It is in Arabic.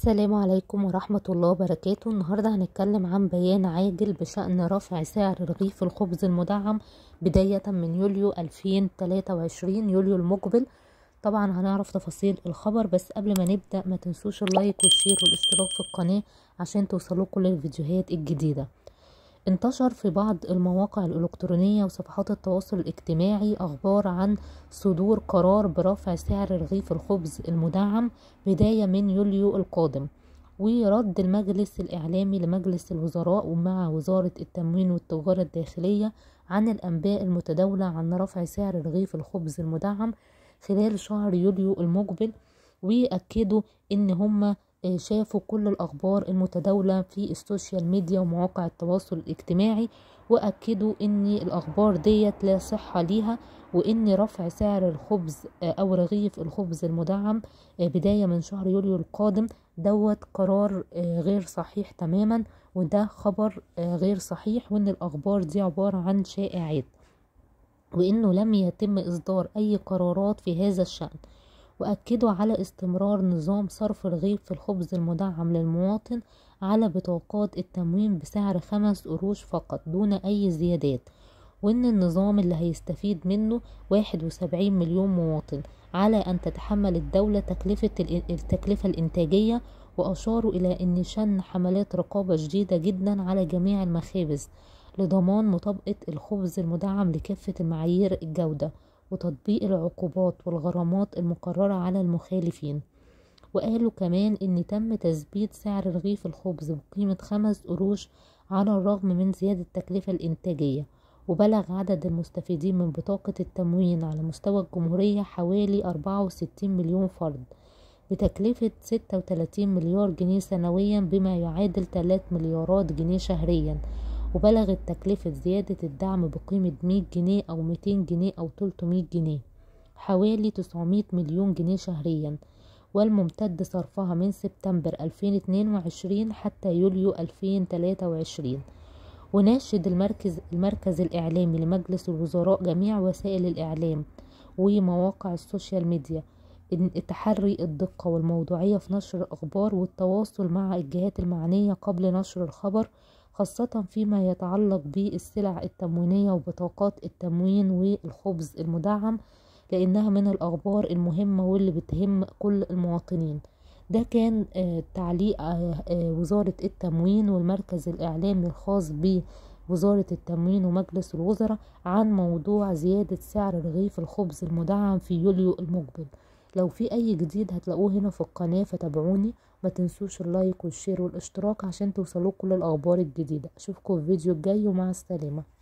السلام عليكم ورحمة الله وبركاته النهاردة هنتكلم عن بيان عاجل بشأن رفع سعر رغيف الخبز المدعم بداية من يوليو 2023 يوليو المقبل طبعا هنعرف تفاصيل الخبر بس قبل ما نبدأ ما تنسوش اللايك والشير والاشتراك في القناة عشان توصلوا كل الفيديوهات الجديدة انتشر في بعض المواقع الإلكترونية وصفحات التواصل الاجتماعي أخبار عن صدور قرار برفع سعر رغيف الخبز المدعم بداية من يوليو القادم ورد المجلس الإعلامي لمجلس الوزراء ومع وزارة التموين والتجارة الداخلية عن الأنباء المتداولة عن رفع سعر رغيف الخبز المدعم خلال شهر يوليو المقبل وأكدوا إن هما شافوا كل الأخبار المتداولة في السوشيال ميديا ومواقع التواصل الاجتماعي وأكدوا إن الأخبار ديت لا صحة ليها وإن رفع سعر الخبز آه، أو رغيف الخبز المدعم آه، بداية من شهر يوليو القادم دوت قرار آه، غير صحيح تماما وده خبر غير صحيح وإن الأخبار دي عبارة عن شائعات وإنه لم يتم إصدار أي قرارات في هذا الشأن وأكدوا على استمرار نظام صرف رغيف في الخبز المدعم للمواطن على بطاقات التموين بسعر خمس قروش فقط دون أي زيادات وإن النظام اللي هيستفيد منه واحد وسبعين مليون مواطن على أن تتحمل الدولة تكلفة التكلفة الإنتاجية وأشاروا إلى أن شن حملات رقابة شديدة جدا على جميع المخابز لضمان مطابقة الخبز المدعم لكافة معايير الجودة وتطبيق العقوبات والغرامات المقررة على المخالفين وقالوا كمان ان تم تثبيت سعر رغيف الخبز بقيمة خمس قروش على الرغم من زيادة التكلفة الانتاجية وبلغ عدد المستفيدين من بطاقة التموين على مستوى الجمهورية حوالي 64 مليون فرد بتكلفة 36 مليار جنيه سنويا بما يعادل 3 مليارات جنيه شهريا وبلغت تكلفة زيادة الدعم بقيمة 100 جنيه أو 200 جنيه أو 300 جنيه حوالي 900 مليون جنيه شهريا والممتد صرفها من سبتمبر 2022 حتى يوليو 2023 وناشد المركز, المركز الإعلامي لمجلس الوزراء جميع وسائل الإعلام ومواقع السوشيال ميديا تحري الدقة والموضوعية في نشر الأخبار والتواصل مع الجهات المعنية قبل نشر الخبر خاصة فيما يتعلق بالسلع التموينية وبطاقات التموين والخبز المدعم لأنها من الأخبار المهمة واللي بتهم كل المواطنين ده كان آه، تعليق آه، آه، وزارة التموين والمركز الإعلامي الخاص بوزارة التموين ومجلس الوزراء عن موضوع زيادة سعر رغيف الخبز المدعم في يوليو المقبل لو في اي جديد هتلاقوه هنا في القناة فتابعوني ما تنسوش اللايك والشير والاشتراك عشان توصلوك كل الاخبار الجديدة اشوفكم في الفيديو الجاي ومع السلامة